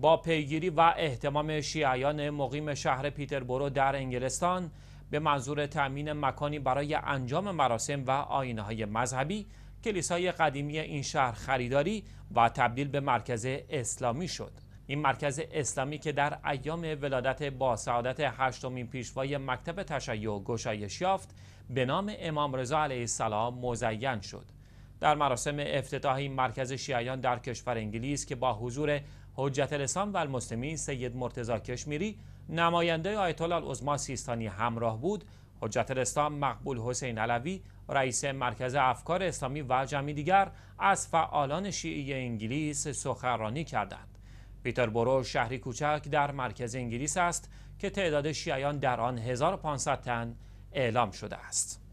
با پیگیری و احتمام شیعیان مقیم شهر پیتربورو در انگلستان به منظور تأمین مکانی برای انجام مراسم و آینه های مذهبی کلیسای قدیمی این شهر خریداری و تبدیل به مرکز اسلامی شد این مرکز اسلامی که در ایام ولادت با سعادت هشتمین پیشوای مکتب تشیع گشایش یافت به نام امام رضا علیه السلام مزین شد در مراسم افتتاحی مرکز شیعیان در کشور انگلیس که با حضور حجت الاسلام و المسلمین سید مرتزا کشمیری نماینده آیت الله العظما سیستانی همراه بود حجت الاسلام مقبول حسین علوی رئیس مرکز افکار اسلامی و جمعی دیگر از فعالان شیعی انگلیس سخنرانی کردند پیتر برو شهری کوچک در مرکز انگلیس است که تعداد شیعیان در آن 1500 تن اعلام شده است